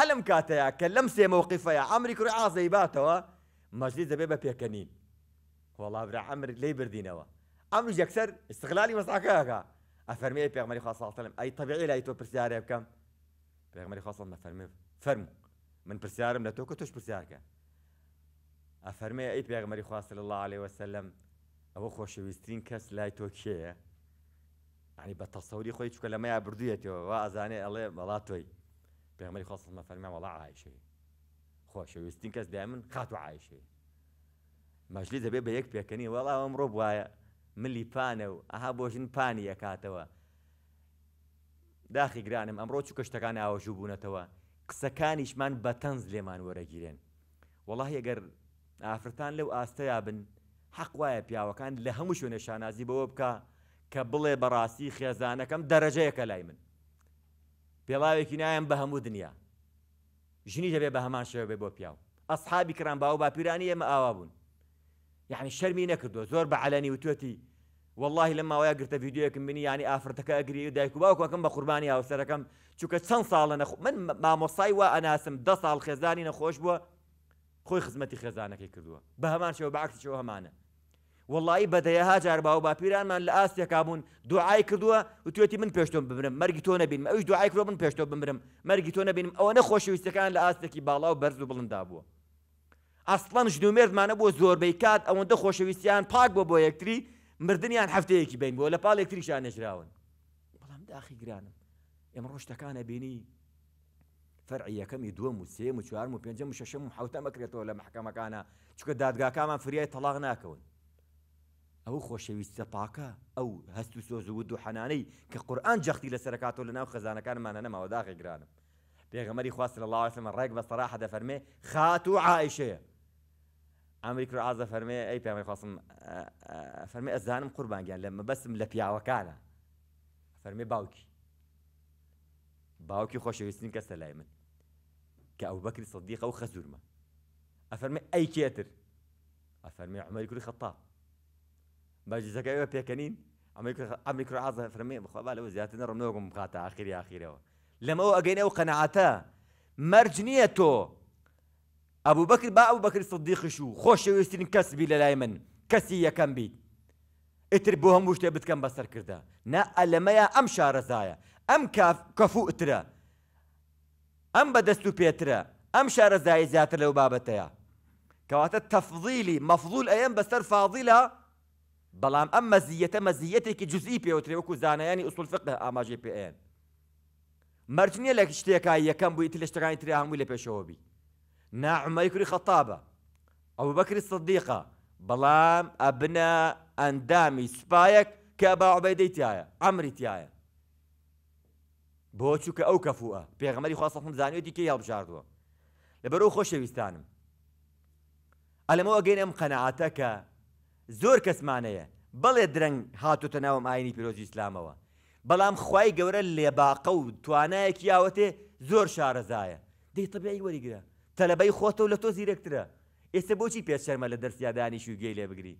ئەلم موقفة کە لەم سێ مەوقیفەیە ئەمری کوڕی ئازەی باتەوە مەجلی دەبێ بە پێکەنین وڵاورا ئەمر لی بردینەوە ئەم یەکسەر استقلالی مەساکەکە ئەفەرمی الله خاصڵم ئەی تەبیعی لای تۆ پرسیارێ بکەم پێغمەری الله نەفەرمی فەرم من پرسیارم لە تۆ کە توش پرسیارکە ئەفەرمێ ئەی پێغمەری خواستل الله عليه وسلم ئەوە خۆشەویستترین کەس لای تۆ کێە؟ ینی بە تەسەوری خۆی چکە لەمەیا بردوویەتەوە و ئازانێ ئەڵێ بەڵات تۆی پێمەری خۆسمە فەرمی وڵا عیشێ خۆشەویستین کەس دای من خات و عیشێ مەژلی دەبێ بە یەک پێکەنی وەڵا ئەمڕۆ بواە ملی پانە و ئەها بۆژن پانی یەکاتەوە داخی گرانم ئەمڕۆ چ کەشتەکان ئاوەژوو بوونەتەوە قسەکانیشمان بە تەنز لێمان وەرەگیرێن وەڵی ئەگەر ئافرەتان لەو ئاستەیا بن حەق وایە پیاوەکان لە هەموو شوێنە شانازی بەوە بکە کە بڵێ بەڕاستی خێزانەکەم دەرەجەیەکە لای من پێڵاوێکی نایەن بە هەموو دنیا ژنی دەبێ بە هەمان شێوە بێ بۆ پیاو ئەسحابی کران باو باپیرانی ئێمە ئاوا بوون یعنی شەرمی نەکردووە زۆر بە علەنی وتوەتی واللهی لە ماوەیە گرتە یددیوەکەم منی ینی ئافرەتەکە ئەگری و دایک و باوکەکەم بە قوربانی هاوسەرەکەم چووکە چەند ساڵە نەخ من مامۆسای وا ئەناسم ده ساڵ خێزانی نەخۆش بووە خۆی خزمەتی خێزانەکەی کردووە بە هەمان شەوە بەعکسەوە هەمانە وڵی بەدەیەها جار باو باپیرانمان لە ئاستێکا بوون دوعای کردووە و توێتی من پێشتۆم ببرم مەرگی تۆ نەبین ئەوش دوعای کرۆ من پێشتۆ بمرم مەرگی تۆ نەبینم ئەوە نەخۆشیویستەکان لە ئاستێکی باڵا و بەرز و بڵندا بووە ئەسڵەن ژنومێردمانە بۆ زۆربەی کات ئەوەندە خۆشەویستیان پاک بۆ بۆ یەکتری مردیان هەفتەیەکی بین بۆ لە پاڵێکتریشان نێژراون بەڵام داخی گرانم ئێمە ڕۆشتەکانە بینی فەرعیەکەمی دووەم و سێم و چوارم و پێنجم و شەشم و حوتە مەکرێتەوە لە محکەمەکانە چکە دادگاکانمان فریای تەلاغ ناکەون او ئەو خۆشەویستە او هستو هەست ودو حناني و قران حەنانەی کە قورآان جەختی كان ما انا ما خزانەکانمانە نەماوە داغێگرانم پێغەمەری خواست لە اللهسممە ڕێک بە سەراح دەفەرمێ خات و عیشەیە ئەمریکر ئازە فەرمێ ئەی پێمەی خواستم فەرمی ئەزانم قوربانگیان لە مەبەسم لە پیاوەکانە فەرمی باوکی باوکی باوكي کەسە لای كسلايمن کە ابو بكر الصديق او خەزورمە افرمي اي كيتر افرمي عمر يقول خطاب باجي زكاي او بيكنين عم يكرو عم عازه فرمي بخوا بالا وزيات نرم نوغم بخاتا اخير يا آخر يا لما او اجين او قناعتا مرجنيتو ابو بكر با ابو بكر الصديق شو خوش يستين كسبي للايما كسي يا كان اتربوهم وش تبت كم بسر كردا نا الما يا ام شارزايا ام كاف كفو اترا ام بدستو بيترا ام شارزايا زياتر لو بابتايا كواتا تفضيلي مفضول ايام بسر فاضيله بەڵام ئەم كي جزئي جزئی پێوترێ وەکو زانایانی اصول فقه ئاماژێ پێیان مەرج كم لە شتێکا یەکەم بووی لە شتەکانی تری هەمووی لە خطابه ابو بكر الصديقه بلام ئەو اندامي سبايك كابا عبيدي تيايا عمري تيايا باعبەدەی او كفوه بيغمري خاصه چووکە ئەو کەفوە كي يلب جاردو لبرو خوشي لەبەرەوە خۆشەویستانم ئەلەمەوە گەینم قەنەعاتەکە زۆر کەسمانەیە بەڵێ درەنگ هاتوتە ناوم ئاینی پیرۆزی ئسلامەوە بەڵام خی گەورە لێباقە و توانایەکی یاوەتێ زۆر شارەزایە دەیتەبیایی وەریگرە تەلەبەی خۆتە و لە تۆ زیرەکترە ئێستا بۆچی پێشەرمە لە دەرسیادانی شوگەی لێ بگری.